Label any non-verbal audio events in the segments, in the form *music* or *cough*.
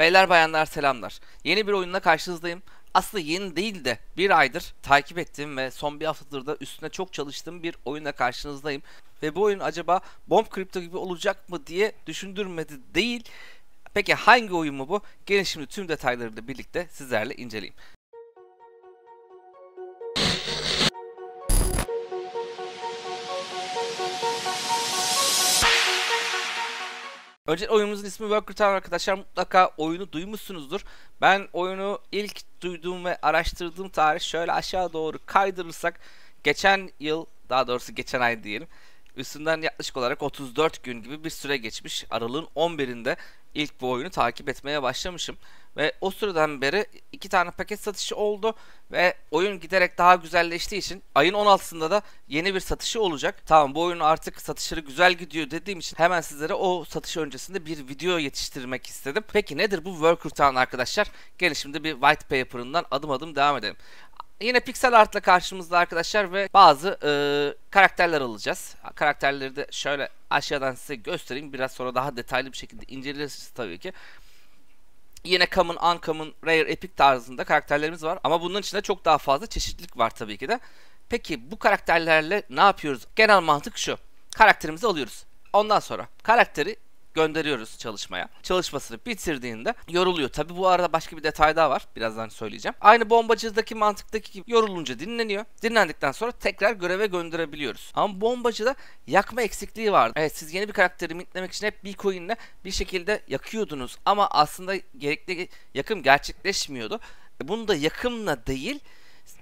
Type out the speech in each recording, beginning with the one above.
Beyler bayanlar selamlar. Yeni bir oyunla karşınızdayım. Aslında yeni değil de bir aydır takip ettiğim ve son bir haftadır da üstüne çok çalıştığım bir oyunla karşınızdayım. Ve bu oyun acaba Bomb Crypto gibi olacak mı diye düşündürmedi değil. Peki hangi oyun mu bu? Gelin şimdi tüm detaylarıyla birlikte sizlerle inceleyeyim. Önce oyunumuzun ismi Worker Town arkadaşlar. Mutlaka oyunu duymuşsunuzdur. Ben oyunu ilk duyduğum ve araştırdığım tarih şöyle aşağı doğru kaydırırsak geçen yıl daha doğrusu geçen ay diyelim. Üstünden yaklaşık olarak 34 gün gibi bir süre geçmiş. Aralığın 11'inde ilk bu oyunu takip etmeye başlamışım. Ve o süreden beri iki tane paket satışı oldu ve oyun giderek daha güzelleştiği için ayın 16'sında da yeni bir satışı olacak. Tamam bu oyun artık satışları güzel gidiyor dediğim için hemen sizlere o satış öncesinde bir video yetiştirmek istedim. Peki nedir bu Worker Town arkadaşlar? Gelin şimdi bir white paper'ından adım adım devam edelim. Yine pixel artla karşımızda arkadaşlar ve bazı e, karakterler alacağız. Karakterleri de şöyle aşağıdan size göstereyim. Biraz sonra daha detaylı bir şekilde inceleriz tabii ki. Yine common, uncommon, rare, epic tarzında karakterlerimiz var. Ama bunun içinde çok daha fazla çeşitlilik var tabii ki de. Peki bu karakterlerle ne yapıyoruz? Genel mantık şu. Karakterimizi alıyoruz. Ondan sonra karakteri gönderiyoruz çalışmaya. Çalışmasını bitirdiğinde yoruluyor. Tabi bu arada başka bir detay daha var. Birazdan söyleyeceğim. Aynı bombacıdaki mantıktaki gibi yorulunca dinleniyor. Dinlendikten sonra tekrar göreve gönderebiliyoruz. Ama bombacıda yakma eksikliği vardı. Evet siz yeni bir karakteri mintlemek için hep bir Bitcoin'le bir şekilde yakıyordunuz. Ama aslında gerekli yakım gerçekleşmiyordu. E, bunu da yakımla değil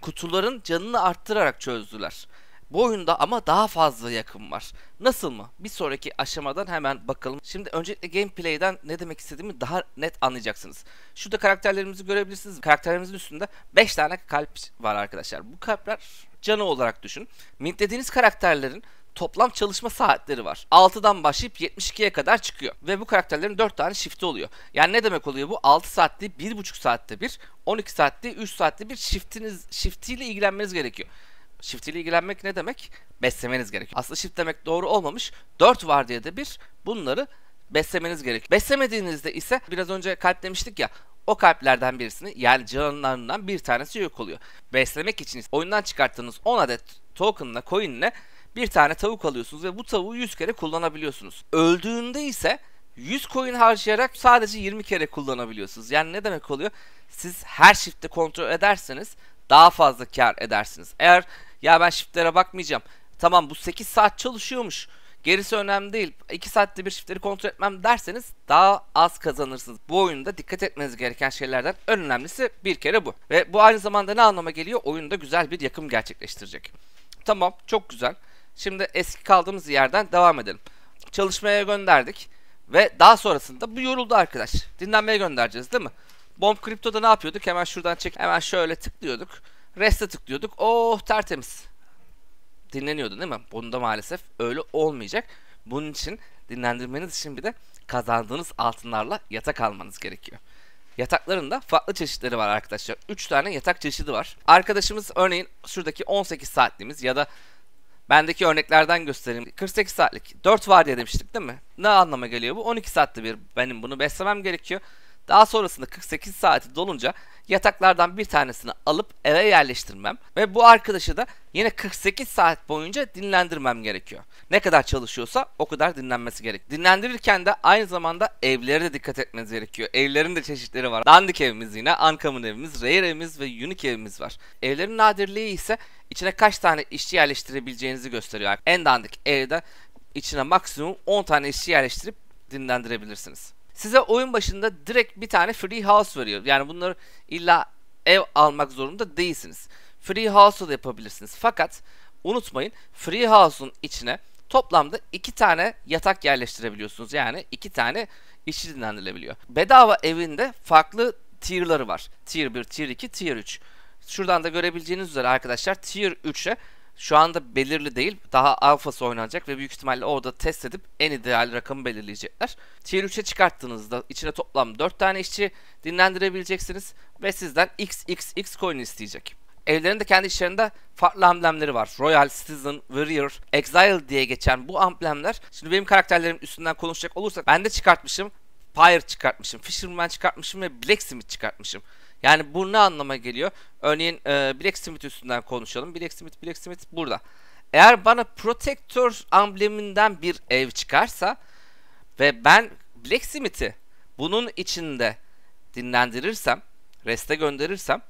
kutuların canını arttırarak çözdüler. Bu oyunda ama daha fazla yakın var. Nasıl mı? Bir sonraki aşamadan hemen bakalım. Şimdi öncelikle gameplay'den ne demek istediğimi daha net anlayacaksınız. Şurada karakterlerimizi görebilirsiniz. Karakterlerimizin üstünde 5 tane kalp var arkadaşlar. Bu kalpler canı olarak düşün. Mintlediğiniz karakterlerin toplam çalışma saatleri var. 6'dan başlayıp 72'ye kadar çıkıyor. Ve bu karakterlerin 4 tane shift'i oluyor. Yani ne demek oluyor bu? 6 saatte 1,5 saatte bir, 12 saatte 3 saatte bir shift'iniz shiftiyle ilgilenmeniz gerekiyor. Shift ile ilgilenmek ne demek? Beslemeniz gerekiyor. Aslında shift demek doğru olmamış. 4 var diye de bir bunları beslemeniz gerekiyor. Beslemediğinizde ise biraz önce kalp demiştik ya o kalplerden birisini yani canlarından bir tanesi yok oluyor. Beslemek için oyundan çıkarttığınız 10 adet token'la coin'le bir tane tavuk alıyorsunuz ve bu tavuğu 100 kere kullanabiliyorsunuz. Öldüğünde ise 100 coin harcayarak sadece 20 kere kullanabiliyorsunuz. Yani ne demek oluyor? Siz her shift'te kontrol ederseniz daha fazla kar edersiniz. Eğer ya ben shiftlere bakmayacağım. Tamam bu 8 saat çalışıyormuş. Gerisi önemli değil. 2 saatte bir shiftleri kontrol etmem derseniz daha az kazanırsınız. Bu oyunda dikkat etmeniz gereken şeylerden en önemlisi bir kere bu. Ve bu aynı zamanda ne anlama geliyor? Oyunda güzel bir yakım gerçekleştirecek. Tamam çok güzel. Şimdi eski kaldığımız yerden devam edelim. Çalışmaya gönderdik. Ve daha sonrasında bu yoruldu arkadaş. Dinlenmeye göndereceğiz değil mi? Bomb Kripto'da ne yapıyorduk? Hemen şuradan çek. Hemen şöyle tıklıyorduk. Rest'e tıklıyorduk. Oh tertemiz. Dinleniyordu değil mi? Bunda maalesef öyle olmayacak. Bunun için dinlendirmeniz için bir de kazandığınız altınlarla yatak almanız gerekiyor. Yatakların da farklı çeşitleri var arkadaşlar. 3 tane yatak çeşidi var. Arkadaşımız örneğin şuradaki 18 saatliğimiz ya da bendeki örneklerden göstereyim. 48 saatlik 4 var diye demiştik değil mi? Ne anlama geliyor bu? 12 saatte bir benim bunu beslemem gerekiyor. Daha sonrasında 48 saati dolunca yataklardan bir tanesini alıp eve yerleştirmem ve bu arkadaşı da yine 48 saat boyunca dinlendirmem gerekiyor. Ne kadar çalışıyorsa o kadar dinlenmesi gerek. Dinlendirirken de aynı zamanda evlere de dikkat etmeniz gerekiyor. Evlerin de çeşitleri var. Dandik evimiz yine, Ankam'ın evimiz, Reyr evimiz ve Unique evimiz var. Evlerin nadirliği ise içine kaç tane işçi yerleştirebileceğinizi gösteriyor. En dandik evde içine maksimum 10 tane işçi yerleştirip dinlendirebilirsiniz size oyun başında direkt bir tane free house veriyor. Yani bunları illa ev almak zorunda değilsiniz. Free house da yapabilirsiniz. Fakat unutmayın free house'un içine toplamda iki tane yatak yerleştirebiliyorsunuz. Yani iki tane işçi dinlendirilebiliyor. Bedava evinde farklı tier'ları var. Tier 1, Tier 2, Tier 3. Şuradan da görebileceğiniz üzere arkadaşlar Tier 3'e şu anda belirli değil. Daha alfası oynanacak ve büyük ihtimalle orada test edip en ideal rakamı belirleyecekler. Tier 3'e çıkarttığınızda içine toplam 4 tane işçi dinlendirebileceksiniz ve sizden XXX coin isteyecek. Evlerinde kendi işlerinde farklı amblemleri var. Royal, Citizen, Warrior, Exile diye geçen bu amblemler. Şimdi benim karakterlerim üstünden konuşacak olursak ben de çıkartmışım. Pyre çıkartmışım, Fisherman çıkartmışım ve Blacksmith çıkartmışım. Yani bu ne anlama geliyor? Örneğin e, Blacksmith üstünden konuşalım. Blacksmith, Blacksmith burada. Eğer bana Protector ambleminden bir ev çıkarsa ve ben Blacksmith'i bunun içinde dinlendirirsem, reste gönderirsem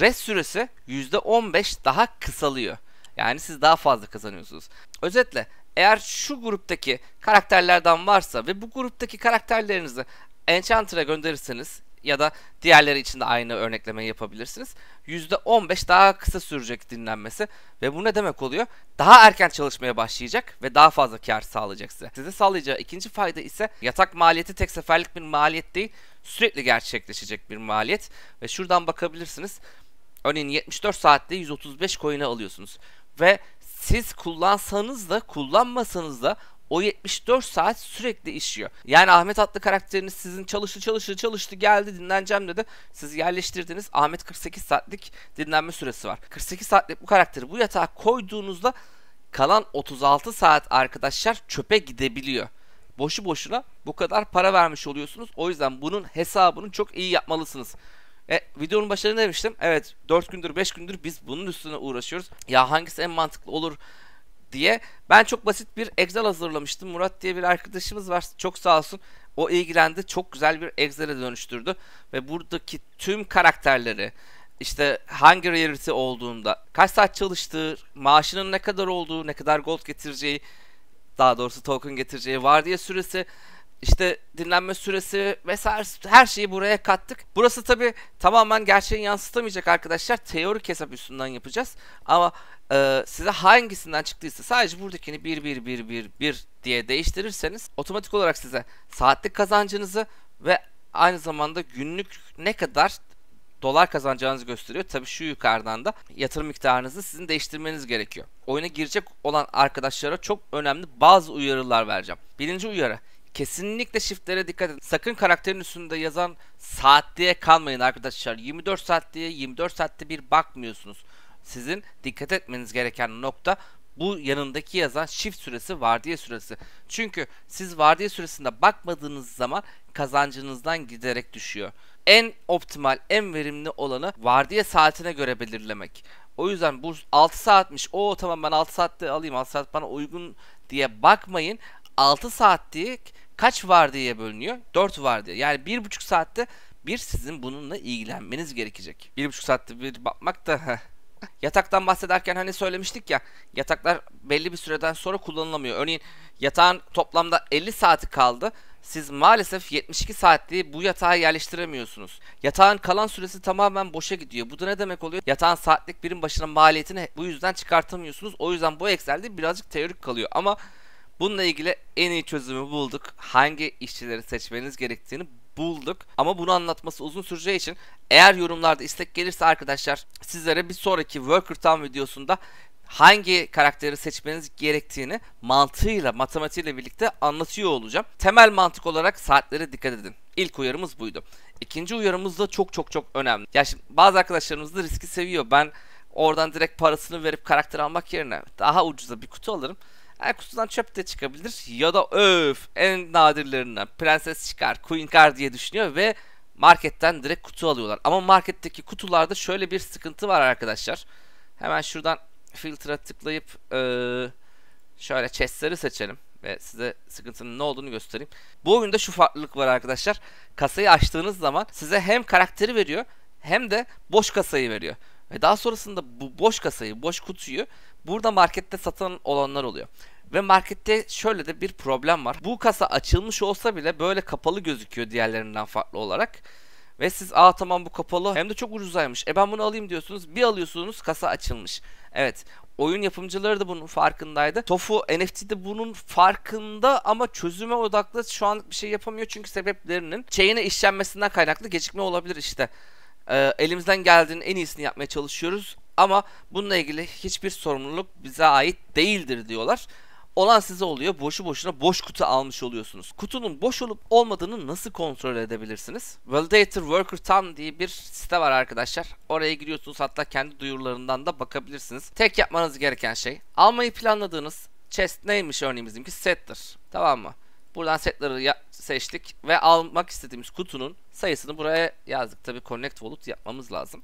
rest süresi %15 daha kısalıyor. Yani siz daha fazla kazanıyorsunuz. Özetle eğer şu gruptaki karakterlerden varsa ve bu gruptaki karakterlerinizi Enchanter'a gönderirseniz ya da diğerleri için de aynı örneklemeyi yapabilirsiniz. %15 daha kısa sürecek dinlenmesi ve bu ne demek oluyor? Daha erken çalışmaya başlayacak ve daha fazla kar sağlayacak size. Size sağlayacağı ikinci fayda ise yatak maliyeti tek seferlik bir maliyet değil, sürekli gerçekleşecek bir maliyet ve şuradan bakabilirsiniz. Örneğin 74 saatte 135 coin'e alıyorsunuz ve siz kullansanız da kullanmasanız da o 74 saat sürekli işiyor. Yani Ahmet atlı karakteriniz sizin çalıştı çalıştı çalıştı geldi dinleneceğim dedi. Siz yerleştirdiniz. Ahmet 48 saatlik dinlenme süresi var. 48 saatlik bu karakteri bu yatağa koyduğunuzda kalan 36 saat arkadaşlar çöpe gidebiliyor boşu boşuna bu kadar para vermiş oluyorsunuz. O yüzden bunun hesabını çok iyi yapmalısınız. E, videonun başlarında demiştim. Evet 4 gündür 5 gündür biz bunun üstüne uğraşıyoruz. Ya hangisi en mantıklı olur? diye. Ben çok basit bir Excel hazırlamıştım. Murat diye bir arkadaşımız var. Çok sağ olsun. O ilgilendi. Çok güzel bir Excel'e dönüştürdü. Ve buradaki tüm karakterleri işte hangi Reality olduğunda, kaç saat çalıştığı, maaşının ne kadar olduğu, ne kadar gold getireceği, daha doğrusu token getireceği var diye süresi işte dinlenme süresi vesaire her şeyi buraya kattık. Burası tabi tamamen gerçeği yansıtamayacak arkadaşlar. Teorik hesap üstünden yapacağız. Ama e, size hangisinden çıktıysa sadece buradakini 1 1 1 1 1 diye değiştirirseniz otomatik olarak size saatlik kazancınızı ve aynı zamanda günlük ne kadar dolar kazanacağınızı gösteriyor. Tabi şu yukarıdan da yatırım miktarınızı sizin değiştirmeniz gerekiyor. Oyuna girecek olan arkadaşlara çok önemli bazı uyarılar vereceğim. Birinci uyarı Kesinlikle shiftlere dikkat edin. Sakın karakterin üstünde yazan saat diye kalmayın arkadaşlar. 24 saat diye 24 saatte bir bakmıyorsunuz. Sizin dikkat etmeniz gereken nokta bu yanındaki yazan shift süresi vardiya süresi. Çünkü siz vardiya süresinde bakmadığınız zaman kazancınızdan giderek düşüyor. En optimal, en verimli olanı vardiya saatine göre belirlemek. O yüzden bu 6 saatmiş. O tamam ben 6 saatte alayım. 6 saat bana uygun diye bakmayın. 6 saatlik kaç vardiyaya bölünüyor? 4 vardiya. Yani 1,5 saatte bir sizin bununla ilgilenmeniz gerekecek. 1,5 saatte bir bakmak da Yataktan bahsederken hani söylemiştik ya yataklar belli bir süreden sonra kullanılamıyor. Örneğin yatağın toplamda 50 saati kaldı. Siz maalesef 72 saatliği bu yatağa yerleştiremiyorsunuz. Yatağın kalan süresi tamamen boşa gidiyor. Bu da ne demek oluyor? Yatağın saatlik birim başına maliyetini bu yüzden çıkartamıyorsunuz. O yüzden bu Excel'de birazcık teorik kalıyor. Ama Bununla ilgili en iyi çözümü bulduk. Hangi işçileri seçmeniz gerektiğini bulduk. Ama bunu anlatması uzun süreceği için eğer yorumlarda istek gelirse arkadaşlar sizlere bir sonraki Worker Town videosunda hangi karakteri seçmeniz gerektiğini mantığıyla, matematiğiyle birlikte anlatıyor olacağım. Temel mantık olarak saatlere dikkat edin. İlk uyarımız buydu. İkinci uyarımız da çok çok çok önemli. Ya şimdi bazı arkadaşlarımız da riski seviyor. Ben oradan direkt parasını verip karakter almak yerine daha ucuza bir kutu alırım. Her kutudan çöp de çıkabilir ya da öf en nadirlerinden prenses çıkar, queen çıkar diye düşünüyor ve marketten direkt kutu alıyorlar. Ama marketteki kutularda şöyle bir sıkıntı var arkadaşlar. Hemen şuradan filtre tıklayıp şöyle chestleri seçelim ve size sıkıntının ne olduğunu göstereyim. Bu oyunda şu farklılık var arkadaşlar. Kasayı açtığınız zaman size hem karakteri veriyor hem de boş kasayı veriyor. Ve daha sonrasında bu boş kasayı, boş kutuyu burada markette satan olanlar oluyor. Ve markette şöyle de bir problem var. Bu kasa açılmış olsa bile böyle kapalı gözüküyor diğerlerinden farklı olarak. Ve siz aa tamam bu kapalı hem de çok ucuzaymış. E ben bunu alayım diyorsunuz. Bir alıyorsunuz kasa açılmış. Evet oyun yapımcıları da bunun farkındaydı. Tofu NFT'de bunun farkında ama çözüme odaklı şu an bir şey yapamıyor. Çünkü sebeplerinin çeyine işlenmesinden kaynaklı gecikme olabilir işte. Ee, elimizden geldiğinin en iyisini yapmaya çalışıyoruz. Ama bununla ilgili hiçbir sorumluluk bize ait değildir diyorlar. Olan size oluyor. Boşu boşuna boş kutu almış oluyorsunuz. Kutunun boş olup olmadığını nasıl kontrol edebilirsiniz? Validator Worker Town diye bir site var arkadaşlar. Oraya giriyorsunuz hatta kendi duyurularından da bakabilirsiniz. Tek yapmanız gereken şey almayı planladığınız chest neymiş örneğin bizimki setter. Tamam mı? Buradan setleri seçtik ve almak istediğimiz kutunun sayısını buraya yazdık. Tabi connect wallet yapmamız lazım.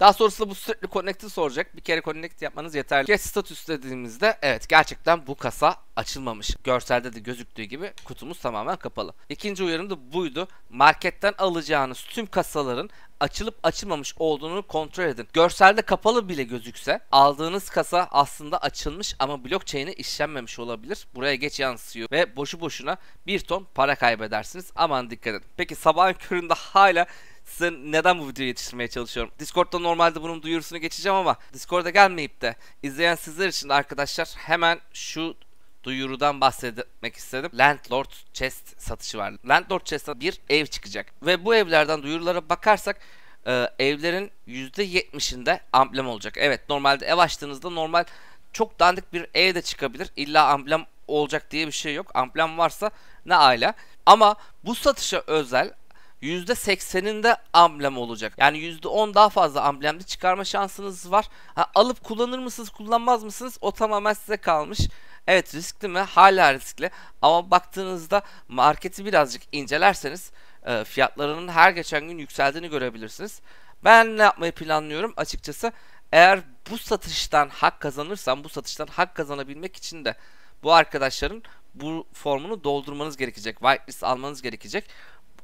Daha sonrasında bu sürekli connect'i soracak. Bir kere connect yapmanız yeterli. Get status dediğimizde evet gerçekten bu kasa açılmamış. Görselde de gözüktüğü gibi kutumuz tamamen kapalı. İkinci uyarım da buydu. Marketten alacağınız tüm kasaların açılıp açılmamış olduğunu kontrol edin. Görselde kapalı bile gözükse aldığınız kasa aslında açılmış ama blockchain'e işlenmemiş olabilir. Buraya geç yansıyor ve boşu boşuna bir ton para kaybedersiniz. Aman dikkat edin. Peki sabahın köründe hala size neden bu videoyu yetiştirmeye çalışıyorum. Discord'da normalde bunun duyurusunu geçeceğim ama Discord'a gelmeyip de izleyen sizler için arkadaşlar hemen şu duyurudan bahsetmek istedim. Landlord Chest satışı var. Landlord Chest'e bir ev çıkacak. Ve bu evlerden duyurulara bakarsak e, evlerin %70'inde amblem olacak. Evet normalde ev açtığınızda normal çok dandik bir ev de çıkabilir. İlla amblem olacak diye bir şey yok. Amblem varsa ne aile. Ama bu satışa özel %80'inde amblem olacak. Yani %10 daha fazla amblemli çıkarma şansınız var. Ha, alıp kullanır mısınız kullanmaz mısınız o tamamen size kalmış. Evet riskli mi? Hala riskli. Ama baktığınızda marketi birazcık incelerseniz e, fiyatlarının her geçen gün yükseldiğini görebilirsiniz. Ben ne yapmayı planlıyorum? Açıkçası eğer bu satıştan hak kazanırsam bu satıştan hak kazanabilmek için de bu arkadaşların bu formunu doldurmanız gerekecek. Whitelist almanız gerekecek.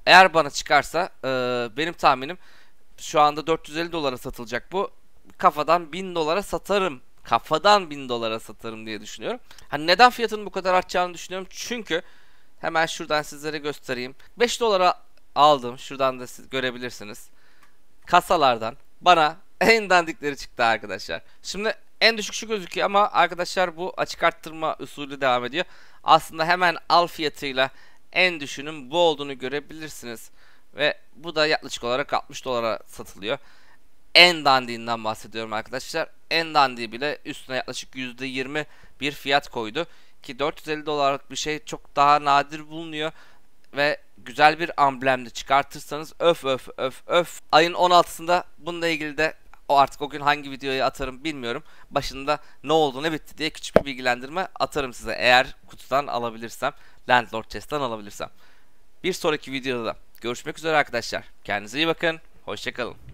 Eğer bana çıkarsa e, benim tahminim şu anda 450 dolara satılacak bu. Kafadan 1000 dolara satarım. Kafadan 1000 dolara satarım diye düşünüyorum. Hani neden fiyatın bu kadar artacağını düşünüyorum? Çünkü hemen şuradan sizlere göstereyim. 5 dolara aldım. Şuradan da siz görebilirsiniz. Kasalardan bana *laughs* en dandikleri çıktı arkadaşlar. Şimdi en düşük şu gözüküyor ama arkadaşlar bu açık arttırma usulü devam ediyor. Aslında hemen al fiyatıyla en düşünün bu olduğunu görebilirsiniz. Ve bu da yaklaşık olarak 60 dolara satılıyor. En dandiğinden bahsediyorum arkadaşlar. En dandiği bile üstüne yaklaşık %20 bir fiyat koydu. Ki 450 dolarlık bir şey çok daha nadir bulunuyor. Ve güzel bir amblemle çıkartırsanız öf öf öf öf. Ayın 16'sında bununla ilgili de o artık o gün hangi videoyu atarım bilmiyorum. Başında ne oldu ne bitti diye küçük bir bilgilendirme atarım size eğer kutudan alabilirsem. Landlord Chest'ten alabilirsem. Bir sonraki videoda da görüşmek üzere arkadaşlar. Kendinize iyi bakın. Hoşçakalın.